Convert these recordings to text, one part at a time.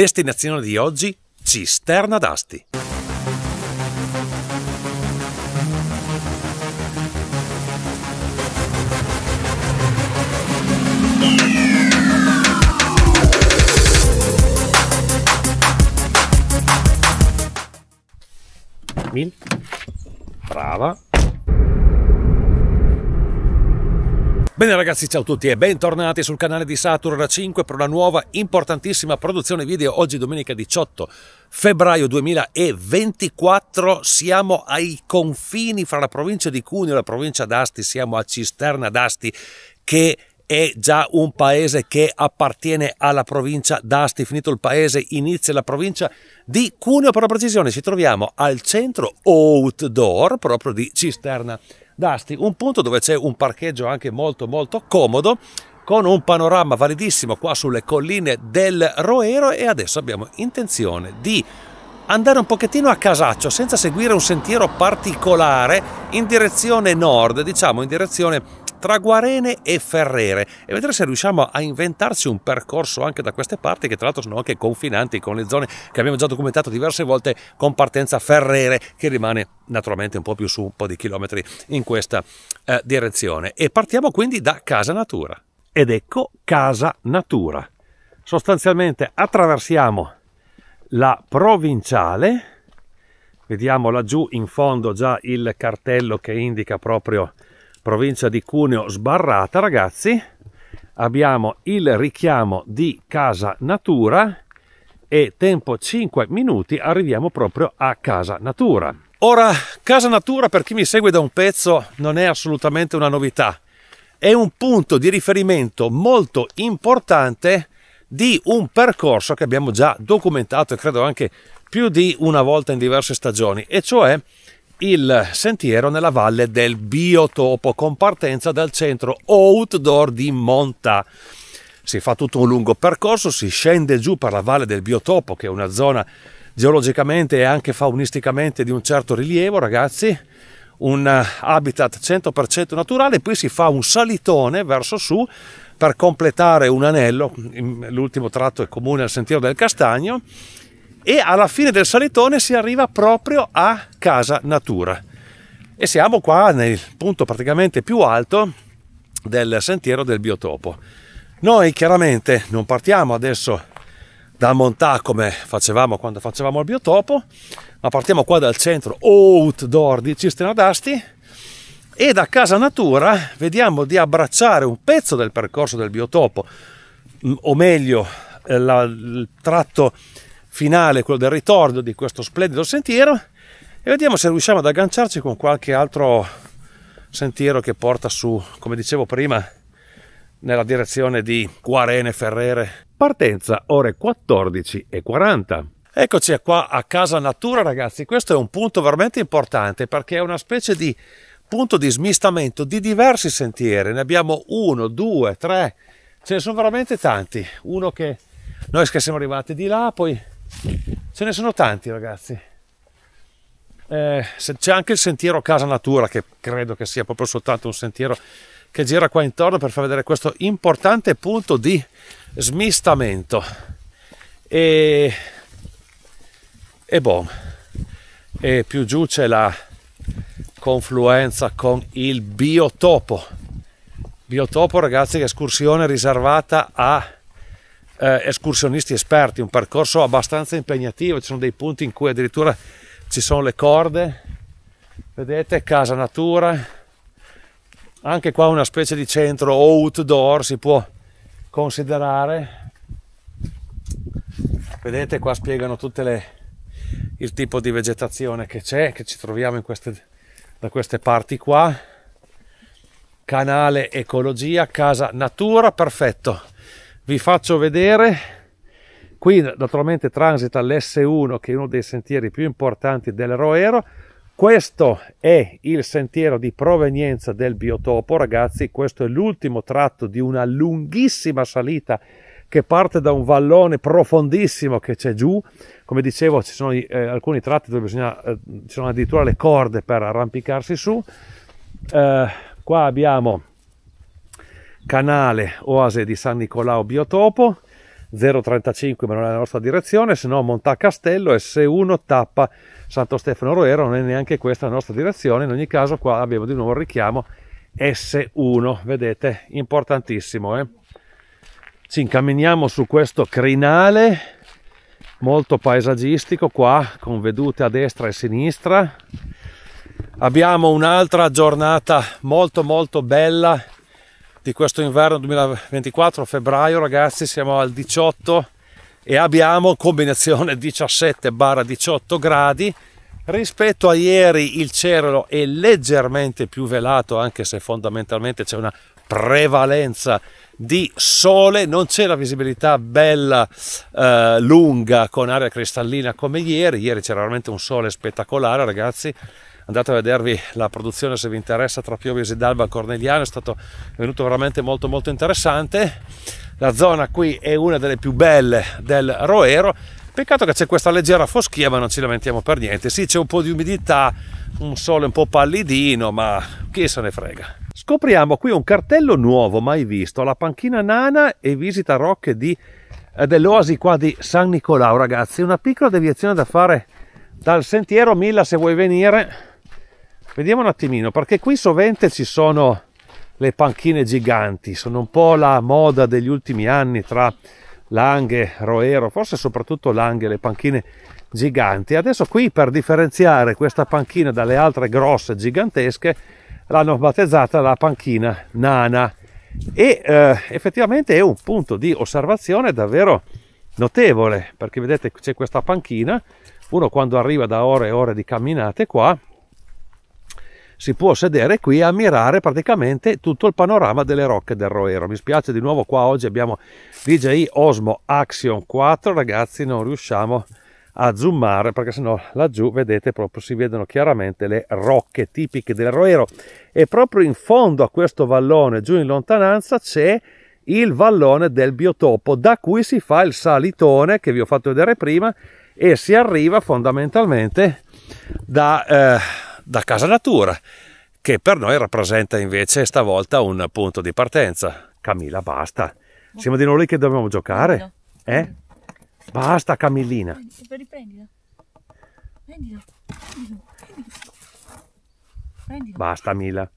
Destinazione di oggi Cisterna d'Asti. Mil. Brava. Bene ragazzi, ciao a tutti e bentornati sul canale di Saturn 5 per una nuova importantissima produzione video. Oggi domenica 18 febbraio 2024 siamo ai confini fra la provincia di Cuneo e la provincia d'Asti, siamo a Cisterna d'Asti che è già un paese che appartiene alla provincia d'Asti. Finito il paese, inizia la provincia di Cuneo per la precisione. Ci troviamo al centro outdoor proprio di Cisterna D'Asti, un punto dove c'è un parcheggio anche molto molto comodo con un panorama validissimo qua sulle colline del Roero e adesso abbiamo intenzione di andare un pochettino a casaccio senza seguire un sentiero particolare in direzione nord, diciamo in direzione tra Guarene e Ferrere e vedere se riusciamo a inventarsi un percorso anche da queste parti che tra l'altro sono anche confinanti con le zone che abbiamo già documentato diverse volte con partenza Ferrere che rimane naturalmente un po' più su un po' di chilometri in questa eh, direzione e partiamo quindi da Casa Natura ed ecco Casa Natura sostanzialmente attraversiamo la provinciale vediamo laggiù in fondo già il cartello che indica proprio provincia di Cuneo sbarrata ragazzi abbiamo il richiamo di casa natura e tempo 5 minuti arriviamo proprio a casa natura ora casa natura per chi mi segue da un pezzo non è assolutamente una novità è un punto di riferimento molto importante di un percorso che abbiamo già documentato e credo anche più di una volta in diverse stagioni, e cioè il sentiero nella valle del biotopo con partenza dal centro outdoor di Monta. Si fa tutto un lungo percorso, si scende giù per la valle del biotopo che è una zona geologicamente e anche faunisticamente di un certo rilievo, ragazzi, un eh, habitat 100% naturale, poi si fa un salitone verso su per completare un anello, mm, l'ultimo tratto è comune al sentiero del castagno e alla fine del salitone si arriva proprio a Casa Natura e siamo qua nel punto praticamente più alto del sentiero del biotopo. Noi chiaramente non partiamo adesso da Montà come facevamo quando facevamo il biotopo, ma partiamo qua dal centro outdoor di Cisterna d'Asti e da Casa Natura vediamo di abbracciare un pezzo del percorso del biotopo, o meglio eh, il tratto finale, quello del ritorno di questo splendido sentiero e vediamo se riusciamo ad agganciarci con qualche altro sentiero che porta su, come dicevo prima, nella direzione di Quarene Ferrere. Partenza ore 14.40. Eccoci qua a Casa Natura ragazzi, questo è un punto veramente importante perché è una specie di punto di smistamento di diversi sentieri, ne abbiamo uno, due, tre, ce ne sono veramente tanti, uno che noi che siamo arrivati di là, poi Ce ne sono tanti ragazzi. Eh, c'è anche il sentiero Casa Natura che credo che sia proprio soltanto un sentiero che gira qua intorno per far vedere questo importante punto di smistamento. E, e boh, e più giù c'è la confluenza con il biotopo. Biotopo, ragazzi, che escursione riservata a eh, escursionisti esperti, un percorso abbastanza impegnativo, ci sono dei punti in cui addirittura ci sono le corde, vedete, casa natura, anche qua una specie di centro outdoor si può considerare, vedete qua spiegano tutto il tipo di vegetazione che c'è, che ci troviamo queste, da queste parti qua. Canale ecologia, casa natura, perfetto vi faccio vedere qui naturalmente transita l'S1 che è uno dei sentieri più importanti del Roero questo è il sentiero di provenienza del biotopo ragazzi questo è l'ultimo tratto di una lunghissima salita che parte da un vallone profondissimo che c'è giù. Come dicevo, ci sono eh, alcuni tratti dove bisogna, eh, ci sono addirittura le corde per arrampicarsi su. Eh, qua abbiamo canale Oase di San Nicolao Biotopo 035 ma non è la nostra direzione se no Montà Castello S1 tappa Santo Stefano Roero non è neanche questa la nostra direzione in ogni caso qua abbiamo di nuovo il richiamo S1 vedete importantissimo eh? ci incamminiamo su questo crinale molto paesaggistico qua con vedute a destra e a sinistra abbiamo un'altra giornata molto molto bella di questo inverno 2024 febbraio ragazzi siamo al 18 e abbiamo combinazione 17 barra 18 gradi rispetto a ieri il cielo è leggermente più velato anche se fondamentalmente c'è una prevalenza di sole non c'è la visibilità bella eh, lunga con aria cristallina come ieri ieri c'era veramente un sole spettacolare ragazzi andate a vedervi la produzione se vi interessa tra Piovese ed Alba Corneliano, è stato è venuto veramente molto molto interessante. La zona qui è una delle più belle del Roero, peccato che c'è questa leggera foschia ma non ci lamentiamo per niente, sì c'è un po' di umidità, un sole un po' pallidino ma chi se ne frega. Scopriamo qui un cartello nuovo mai visto, la panchina nana e visita rocche di eh, dell'oasi qua di San Nicolao ragazzi una piccola deviazione da fare dal sentiero Milla se vuoi venire Vediamo un attimino, perché qui sovente ci sono le panchine giganti, sono un po' la moda degli ultimi anni tra Langhe, Roero, forse soprattutto Langhe, le panchine giganti. Adesso qui per differenziare questa panchina dalle altre grosse gigantesche l'hanno battezzata la panchina nana e eh, effettivamente è un punto di osservazione davvero notevole perché vedete c'è questa panchina, uno quando arriva da ore e ore di camminate qua si può sedere qui e ammirare praticamente tutto il panorama delle rocche del Roero. Mi spiace di nuovo, qua oggi abbiamo DJI Osmo Action 4, ragazzi non riusciamo a zoomare perché sennò laggiù vedete proprio si vedono chiaramente le rocche tipiche del Roero e proprio in fondo a questo vallone giù in lontananza c'è il vallone del biotopo da cui si fa il salitone che vi ho fatto vedere prima e si arriva fondamentalmente da eh, da casa natura, che per noi rappresenta invece stavolta un punto di partenza. Camilla, basta. Siamo di noi lì che dobbiamo giocare. Eh? Basta, Camillina. Riprendilo. Prendila. Prendila. Basta, Mila.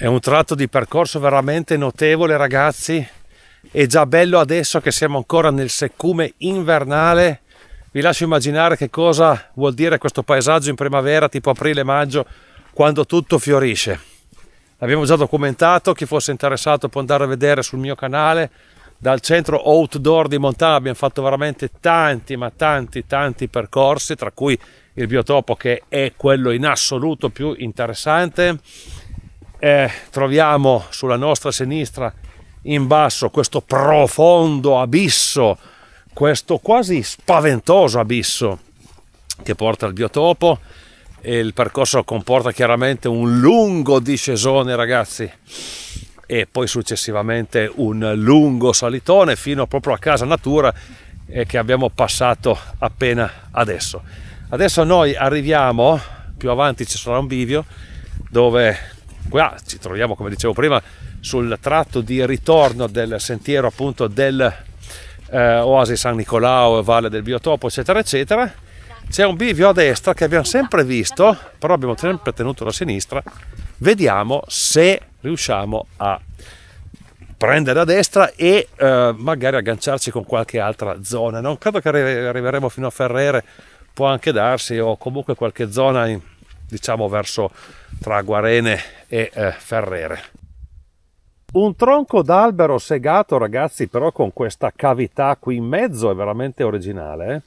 È un tratto di percorso veramente notevole ragazzi, è già bello adesso che siamo ancora nel seccume invernale, vi lascio immaginare che cosa vuol dire questo paesaggio in primavera tipo aprile-maggio quando tutto fiorisce. L'abbiamo già documentato, chi fosse interessato può andare a vedere sul mio canale, dal centro outdoor di Montana abbiamo fatto veramente tanti ma tanti tanti percorsi tra cui il biotopo che è quello in assoluto più interessante eh, troviamo sulla nostra sinistra in basso questo profondo abisso, questo quasi spaventoso abisso che porta al biotopo e il percorso comporta chiaramente un lungo discesone ragazzi e poi successivamente un lungo salitone fino proprio a casa natura eh, che abbiamo passato appena adesso adesso noi arriviamo più avanti ci sarà un bivio dove Qua ci troviamo, come dicevo prima, sul tratto di ritorno del sentiero appunto del eh, Oasi San Nicolao, Valle del Biotopo, eccetera, eccetera. C'è un bivio a destra che abbiamo sempre visto, però abbiamo sempre tenuto la sinistra. Vediamo se riusciamo a prendere a destra e eh, magari agganciarci con qualche altra zona. Non credo che arriveremo fino a Ferrere, può anche darsi, o comunque qualche zona in, diciamo verso tra Guarene e eh, Ferrere. Un tronco d'albero segato, ragazzi, però con questa cavità qui in mezzo è veramente originale. Eh?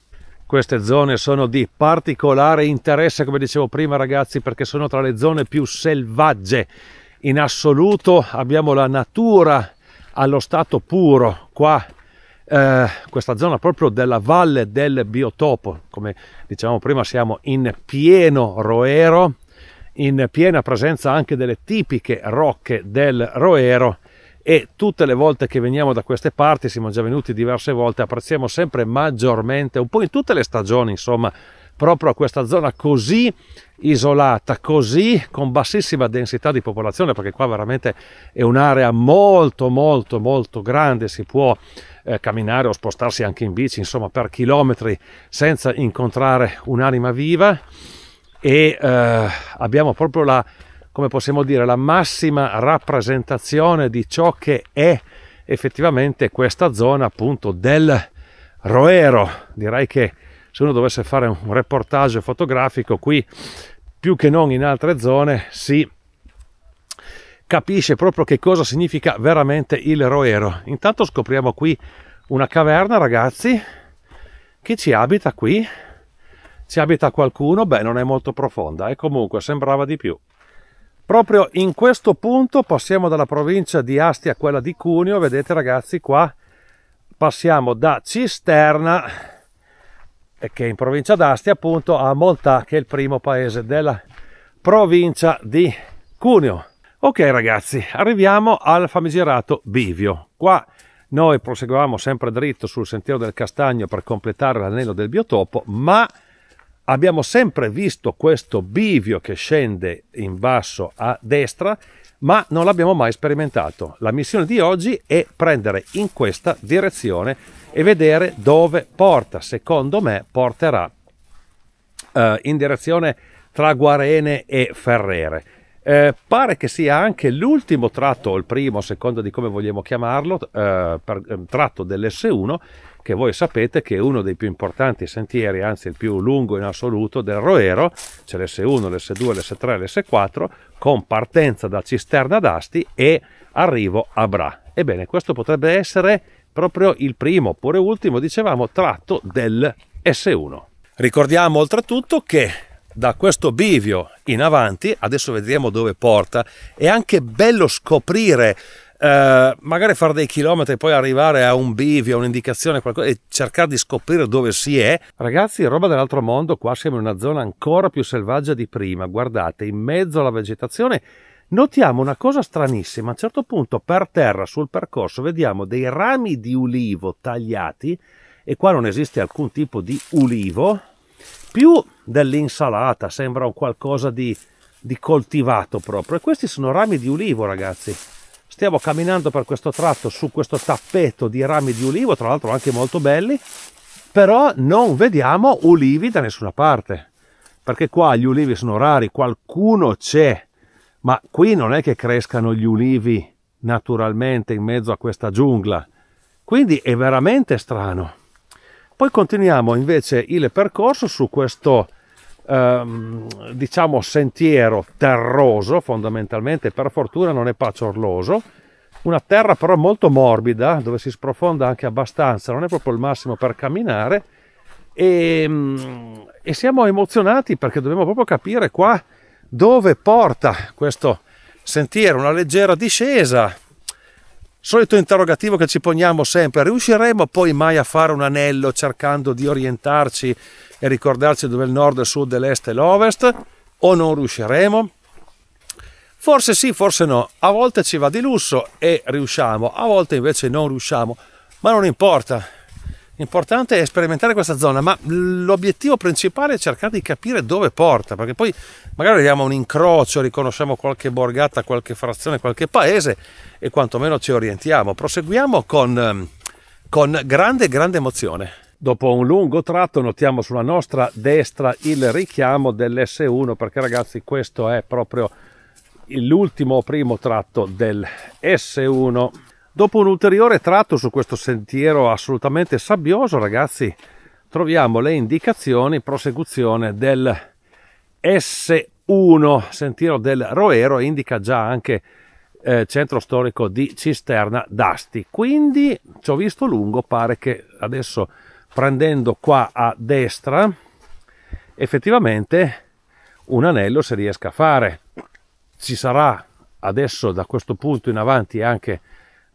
Queste zone sono di particolare interesse, come dicevo prima, ragazzi, perché sono tra le zone più selvagge in assoluto. Abbiamo la natura allo stato puro qua eh, questa zona proprio della valle del biotopo, come dicevamo prima siamo in pieno roero, in piena presenza anche delle tipiche rocche del roero e tutte le volte che veniamo da queste parti, siamo già venuti diverse volte, apprezziamo sempre maggiormente, un po' in tutte le stagioni insomma, proprio a questa zona così isolata, così con bassissima densità di popolazione, perché qua veramente è un'area molto molto molto grande, si può eh, camminare o spostarsi anche in bici, insomma per chilometri senza incontrare un'anima viva e eh, abbiamo proprio la, come possiamo dire, la massima rappresentazione di ciò che è effettivamente questa zona appunto del Roero. Direi che se uno dovesse fare un reportage fotografico qui più che non in altre zone si capisce proprio che cosa significa veramente il roero. Intanto scopriamo qui una caverna, ragazzi. Chi ci abita qui? Ci abita qualcuno? Beh, non è molto profonda e eh? comunque sembrava di più. Proprio in questo punto passiamo dalla provincia di Asti a quella di Cuneo. Vedete ragazzi, qua passiamo da Cisterna eh, che è in provincia d'Asti, appunto a Montà, che è il primo paese della provincia di Cuneo. Ok ragazzi, arriviamo al famigerato Bivio. Qua noi proseguiamo sempre dritto sul sentiero del castagno per completare l'anello del biotopo, ma abbiamo sempre visto questo bivio che scende in basso a destra, ma non l'abbiamo mai sperimentato. La missione di oggi è prendere in questa direzione e vedere dove porta. Secondo me porterà eh, in direzione tra Guarene e Ferrere. Eh, pare che sia anche l'ultimo tratto, o il primo, secondo di come vogliamo chiamarlo, eh, per, ehm, tratto dell'S1, che voi sapete che è uno dei più importanti sentieri, anzi il più lungo in assoluto, del Roero, c'è l'S1, l'S2, l'S3, l'S4, con partenza da Cisterna d'Asti e arrivo a Bra. Ebbene, questo potrebbe essere proprio il primo, oppure ultimo, dicevamo, tratto del S1. Ricordiamo oltretutto che da questo bivio in avanti, adesso vedremo dove porta, è anche bello scoprire, eh, magari fare dei chilometri e poi arrivare a un bivio, a un'indicazione, qualcosa, e cercare di scoprire dove si è. Ragazzi, roba dell'altro mondo, qua siamo in una zona ancora più selvaggia di prima, guardate, in mezzo alla vegetazione notiamo una cosa stranissima. A un certo punto per terra sul percorso vediamo dei rami di ulivo tagliati e qua non esiste alcun tipo di ulivo, più dell'insalata, sembra un qualcosa di, di coltivato proprio. E questi sono rami di ulivo, ragazzi. Stiamo camminando per questo tratto su questo tappeto di rami di ulivo, tra l'altro anche molto belli, però non vediamo ulivi da nessuna parte, perché qua gli ulivi sono rari, qualcuno c'è ma qui non è che crescano gli ulivi naturalmente in mezzo a questa giungla, quindi è veramente strano. Poi continuiamo invece il percorso su questo ehm, diciamo sentiero terroso, fondamentalmente per fortuna non è pacciorloso, una terra però molto morbida dove si sprofonda anche abbastanza, non è proprio il massimo per camminare e, ehm, e siamo emozionati perché dobbiamo proprio capire qua dove porta questo sentiero, una leggera discesa. Solito interrogativo che ci poniamo sempre, riusciremo poi mai a fare un anello cercando di orientarci e ricordarci dove è il nord, il sud, l'est e l'ovest? O non riusciremo? Forse sì, forse no. A volte ci va di lusso e riusciamo, a volte invece non riusciamo, ma non importa, Importante è sperimentare questa zona, ma l'obiettivo principale è cercare di capire dove porta, perché poi magari arriviamo a un incrocio, riconosciamo qualche borgata, qualche frazione, qualche paese e quantomeno ci orientiamo. Proseguiamo con, ehm, con grande, grande emozione. Dopo un lungo tratto notiamo sulla nostra destra il richiamo dell'S1 perché ragazzi questo è proprio l'ultimo primo tratto del S1 Dopo un ulteriore tratto su questo sentiero assolutamente sabbioso, ragazzi, troviamo le indicazioni prosecuzione del S1, sentiero del Roero, indica già anche eh, centro storico di Cisterna d'Asti. Quindi ci ho visto lungo, pare che adesso prendendo qua a destra effettivamente un anello si riesca a fare. Ci sarà adesso da questo punto in avanti anche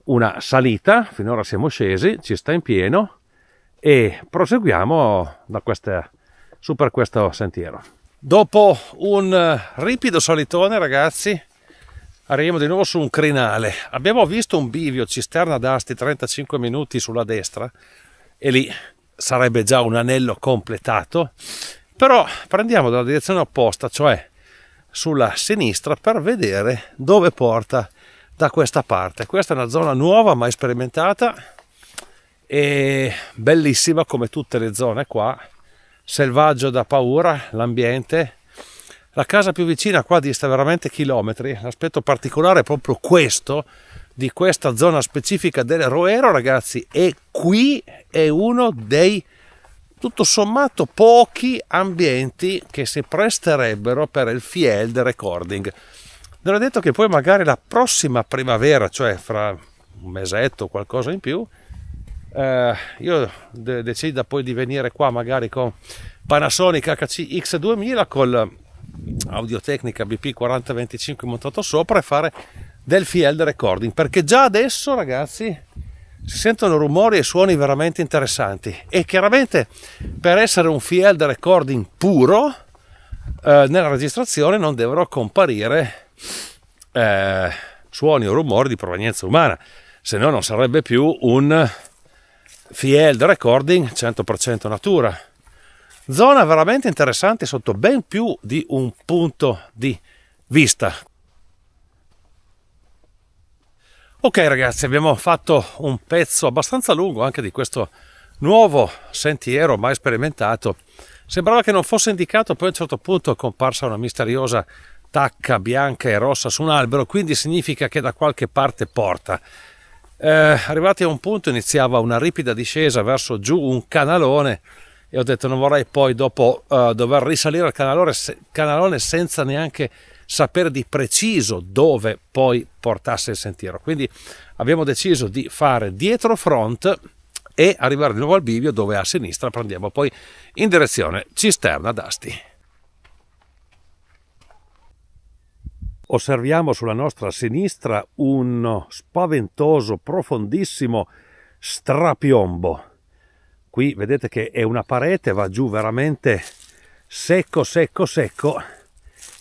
una salita, finora siamo scesi, ci sta in pieno e proseguiamo da questa, su per questo sentiero. Dopo un ripido salitone ragazzi arriviamo di nuovo su un crinale. Abbiamo visto un bivio cisterna d'asti 35 minuti sulla destra e lì sarebbe già un anello completato però prendiamo dalla direzione opposta cioè sulla sinistra per vedere dove porta da questa parte. Questa è una zona nuova, mai sperimentata e bellissima come tutte le zone qua, selvaggio da paura, l'ambiente. La casa più vicina qua dista veramente chilometri, l'aspetto particolare è proprio questo, di questa zona specifica del Roero ragazzi e qui è uno dei tutto sommato pochi ambienti che si presterebbero per il Fiel field recording non è detto che poi magari la prossima primavera, cioè fra un mesetto o qualcosa in più, eh, io de- decida poi di venire qua magari con Panasonic hcx 2000 con Audiotecnica BP4025 montato sopra e fare del field recording perché già adesso ragazzi si sentono rumori e suoni veramente interessanti e chiaramente per essere un field recording puro eh, nella registrazione non devono comparire eh, suoni o rumori di provenienza umana, se no non sarebbe più un field recording 100% natura. Zona veramente interessante sotto ben più di un punto di vista. Ok ragazzi, abbiamo fatto un pezzo abbastanza lungo anche di questo nuovo sentiero mai sperimentato. Sembrava che non fosse indicato, poi a un certo punto è comparsa una misteriosa tacca bianca e rossa su un albero, quindi significa che da qualche parte porta. Eh, arrivati a un punto iniziava una ripida discesa verso giù un canalone e ho detto non vorrei poi dopo uh, dover risalire al canalone, se, canalone senza neanche sapere di preciso dove poi portasse il sentiero. Quindi abbiamo deciso di fare dietro front e arrivare di nuovo al bivio dove a sinistra prendiamo poi in direzione cisterna d'Asti. osserviamo sulla nostra sinistra uno spaventoso, profondissimo strapiombo. Qui vedete che è una parete, va giù veramente secco, secco, secco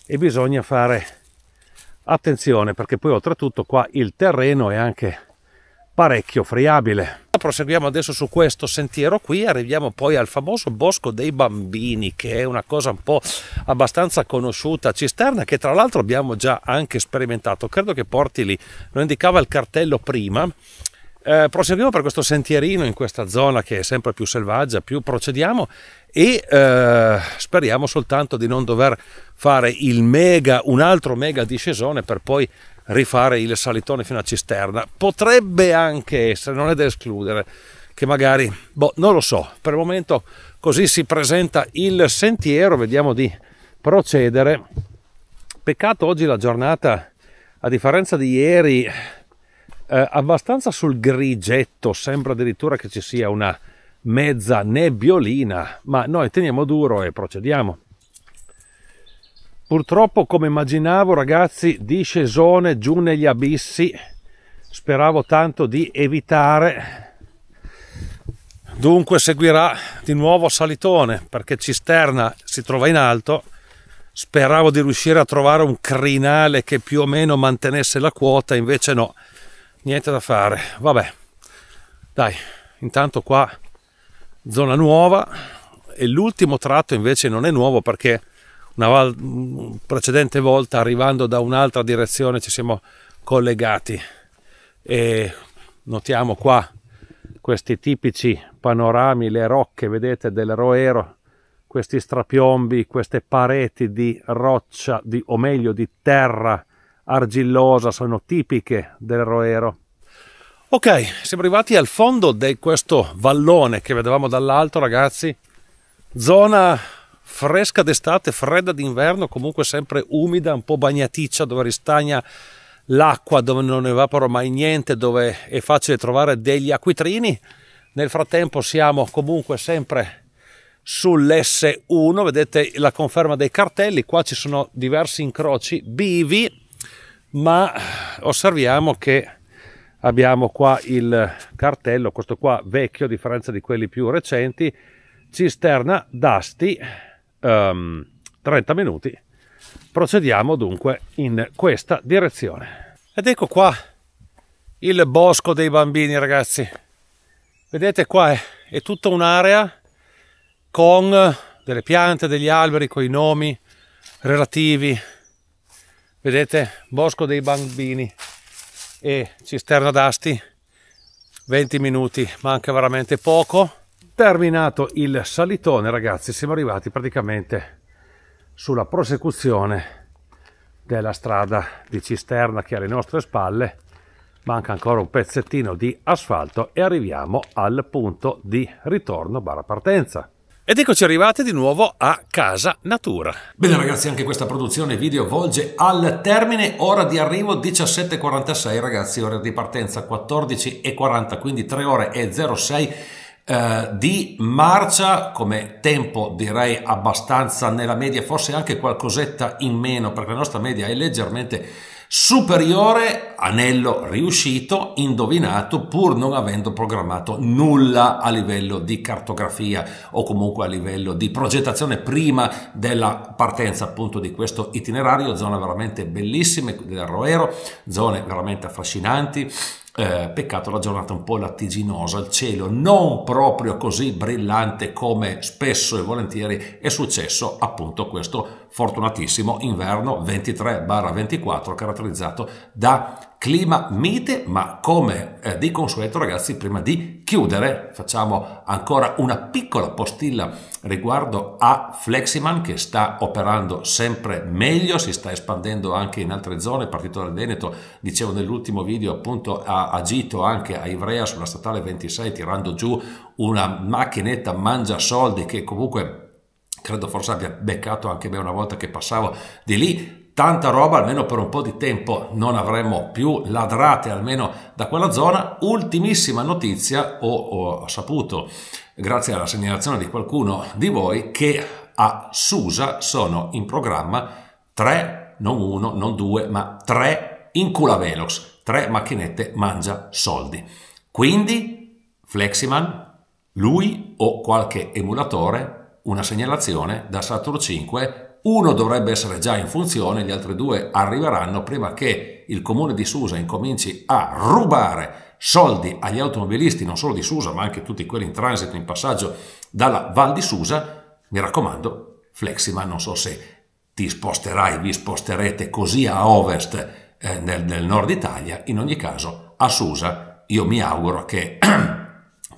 e bisogna fare attenzione perché poi oltretutto qua il terreno è anche parecchio friabile. Proseguiamo adesso su questo sentiero qui, arriviamo poi al famoso Bosco dei Bambini, che è una cosa un po' abbastanza conosciuta Cisterna, che tra l'altro abbiamo già anche sperimentato, credo che porti lì, lo indicava il cartello prima. Eh, proseguiamo per questo sentierino in questa zona che è sempre più selvaggia, più procediamo e eh, speriamo soltanto di non dover fare il mega, un altro mega discesone per poi rifare il salitone fino a cisterna. Potrebbe anche essere, non è da escludere, che magari, boh, non lo so, per il momento così si presenta il sentiero, vediamo di procedere. Peccato oggi la giornata, a differenza di ieri, eh, abbastanza sul grigetto, sembra addirittura che ci sia una mezza nebbiolina, ma noi teniamo duro e procediamo. Purtroppo, come immaginavo, ragazzi, discesone giù negli abissi. Speravo tanto di evitare. Dunque seguirà di nuovo salitone, perché cisterna si trova in alto. Speravo di riuscire a trovare un crinale che più o meno mantenesse la quota, invece no. Niente da fare. Vabbè. Dai, intanto qua zona nuova e l'ultimo tratto invece non è nuovo perché una val- precedente volta arrivando da un'altra direzione ci siamo collegati e notiamo qua questi tipici panorami, le rocche, vedete, del Roero, questi strapiombi, queste pareti di roccia, di, o meglio di terra argillosa, sono tipiche del Roero. Ok, siamo arrivati al fondo di questo vallone che vedevamo dall'alto, ragazzi. Zona fresca d'estate, fredda d'inverno, comunque sempre umida, un po' bagnaticcia, dove ristagna l'acqua, dove non evapora mai niente, dove è facile trovare degli acquitrini. Nel frattempo siamo comunque sempre sull'S1, vedete la conferma dei cartelli, qua ci sono diversi incroci bivi, ma osserviamo che abbiamo qua il cartello, questo qua vecchio a differenza di quelli più recenti, cisterna d'Asti um, ehm, 30 minuti. Procediamo dunque in questa direzione. Ed ecco qua il bosco dei bambini, ragazzi. Vedete qua è, eh, è tutta un'area con delle piante, degli alberi, con i nomi relativi. Vedete, bosco dei bambini e cisterna d'asti. 20 minuti, manca veramente poco Terminato il salitone, ragazzi, siamo arrivati praticamente sulla prosecuzione della strada di cisterna che è alle nostre spalle. Manca ancora un pezzettino di asfalto e arriviamo al punto di ritorno barra partenza. Ed eccoci arrivati di nuovo a Casa Natura. Bene ragazzi, anche questa produzione video volge al termine, ora di arrivo 17.46 ragazzi, ora di partenza 14.40, quindi 3 ore e 06 eh, di marcia come tempo direi abbastanza nella media, forse anche qualcosetta in meno perché la nostra media è leggermente superiore, anello riuscito, indovinato, pur non avendo programmato nulla a livello di cartografia o comunque a livello di progettazione prima della partenza appunto di questo itinerario, zone veramente bellissime del Roero, zone veramente affascinanti, eh, peccato la giornata un po' lattiginosa, il cielo non proprio così brillante come spesso e volentieri è successo appunto questo fortunatissimo inverno 23-24 caratterizzato da clima mite, ma come eh, di consueto ragazzi, prima di chiudere facciamo ancora una piccola postilla riguardo a Fleximan che sta operando sempre meglio, si sta espandendo anche in altre zone, partito del Veneto, dicevo nell'ultimo video appunto ha agito anche a Ivrea sulla statale 26 tirando giù una macchinetta mangia soldi che comunque credo forse abbia beccato anche me una volta che passavo di lì tanta roba almeno per un po' di tempo non avremo più ladrate almeno da quella zona. Ultimissima notizia, ho, ho saputo grazie alla segnalazione di qualcuno di voi che a Susa sono in programma tre, non uno, non due, ma tre Inculavelox, tre macchinette mangia soldi. Quindi Fleximan, lui o qualche emulatore, una segnalazione da Saturn 5 uno dovrebbe essere già in funzione, gli altri due arriveranno prima che il comune di Susa incominci a rubare soldi agli automobilisti, non solo di Susa, ma anche tutti quelli in transito, in passaggio dalla Val di Susa. Mi raccomando, Flexima, non so se ti sposterai, vi sposterete così a ovest eh, nel, nel nord Italia, in ogni caso a Susa io mi auguro che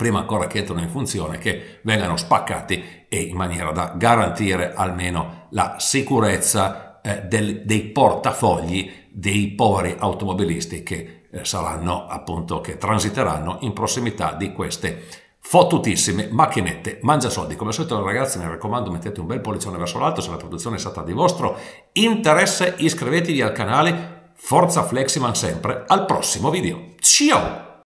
prima ancora che entrano in funzione, che vengano spaccati e in maniera da garantire almeno la sicurezza eh, del, dei portafogli dei poveri automobilisti che eh, saranno appunto che transiteranno in prossimità di queste fottutissime macchinette mangia soldi come al solito ragazzi mi raccomando mettete un bel pollicione verso l'alto se la produzione è stata di vostro interesse iscrivetevi al canale forza fleximan sempre al prossimo video ciao